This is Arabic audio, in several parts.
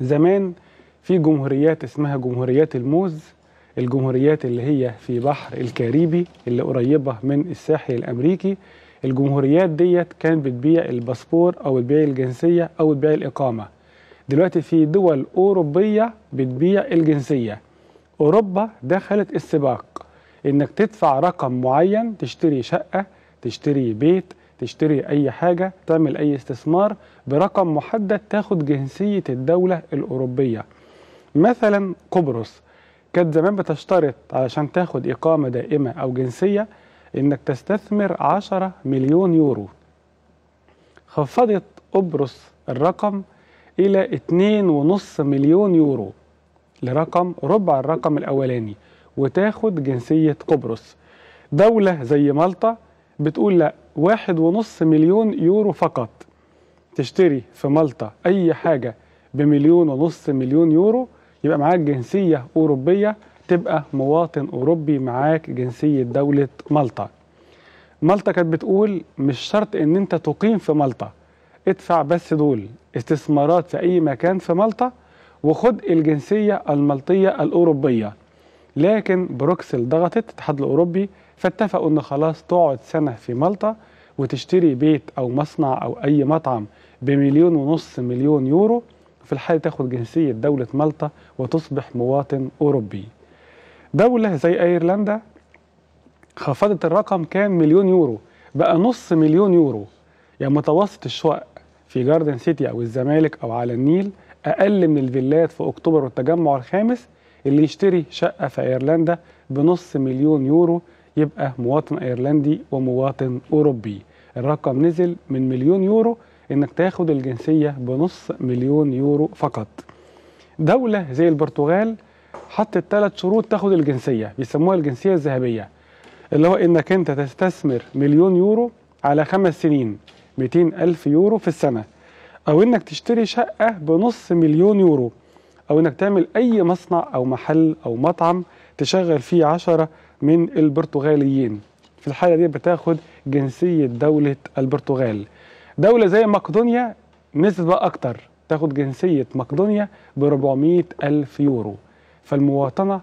زمان في جمهوريات اسمها جمهوريات الموز الجمهوريات اللي هي في بحر الكاريبي اللي قريبة من الساحل الأمريكي الجمهوريات ديت كانت بتبيع الباسبور أو بتبيع الجنسية أو بتبيع الإقامة دلوقتي في دول أوروبية بتبيع الجنسية أوروبا دخلت السباق إنك تدفع رقم معين تشتري شقة تشتري بيت تشتري أي حاجة تعمل أي استثمار برقم محدد تاخد جنسية الدولة الأوروبية مثلا قبرص كانت زمان بتشترط علشان تاخد إقامة دائمة أو جنسية إنك تستثمر 10 مليون يورو خفضت قبرص الرقم إلى 2.5 مليون يورو لرقم ربع الرقم الأولاني وتاخد جنسية قبرص دولة زي مالطا بتقول لأ واحد ونص مليون يورو فقط تشتري في مالطا أي حاجة بمليون ونص مليون يورو يبقى معاك جنسية أوروبية تبقى مواطن أوروبي معاك جنسية دولة مالطا مالطا كانت بتقول مش شرط إن أنت تقيم في مالطا ادفع بس دول استثمارات في أي مكان في مالطا وخد الجنسية المالطية الأوروبية لكن بروكسل ضغطت الاتحاد الاوروبي فاتفقوا ان خلاص تقعد سنه في مالطا وتشتري بيت او مصنع او اي مطعم بمليون ونص مليون يورو في الحال تاخد جنسية دولة مالطا وتصبح مواطن أوروبي دولة زي أيرلندا خفضت الرقم كان مليون يورو بقى نص مليون يورو يعني متوسط الشقق في جاردن سيتي أو الزمالك أو على النيل أقل من الفيلات في أكتوبر والتجمع الخامس اللي يشتري شقة في أيرلندا بنص مليون يورو يبقى مواطن أيرلندي ومواطن أوروبي الرقم نزل من مليون يورو إنك تاخد الجنسية بنص مليون يورو فقط دولة زي البرتغال حطت ثلاث شروط تاخد الجنسية بيسموها الجنسية الذهبية اللي هو إنك أنت تستثمر مليون يورو على خمس سنين 200 ألف يورو في السنة أو إنك تشتري شقة بنص مليون يورو او انك تعمل اي مصنع او محل او مطعم تشغل فيه عشرة من البرتغاليين في الحالة دي بتاخد جنسية دولة البرتغال دولة زي مقدونيا نسبة أكتر تاخد جنسية مقدونيا ب 400 ألف يورو فالمواطنة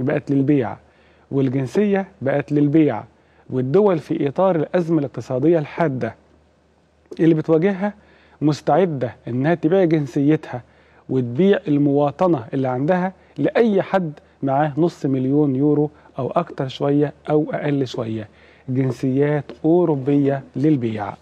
بقت للبيع والجنسية بقت للبيع والدول في إطار الأزمة الاقتصادية الحادة اللي بتواجهها مستعدة إنها تبيع جنسيتها وتبيع المواطنة اللي عندها لأي حد معاه نص مليون يورو أو أكتر شوية أو أقل شوية جنسيات أوروبية للبيع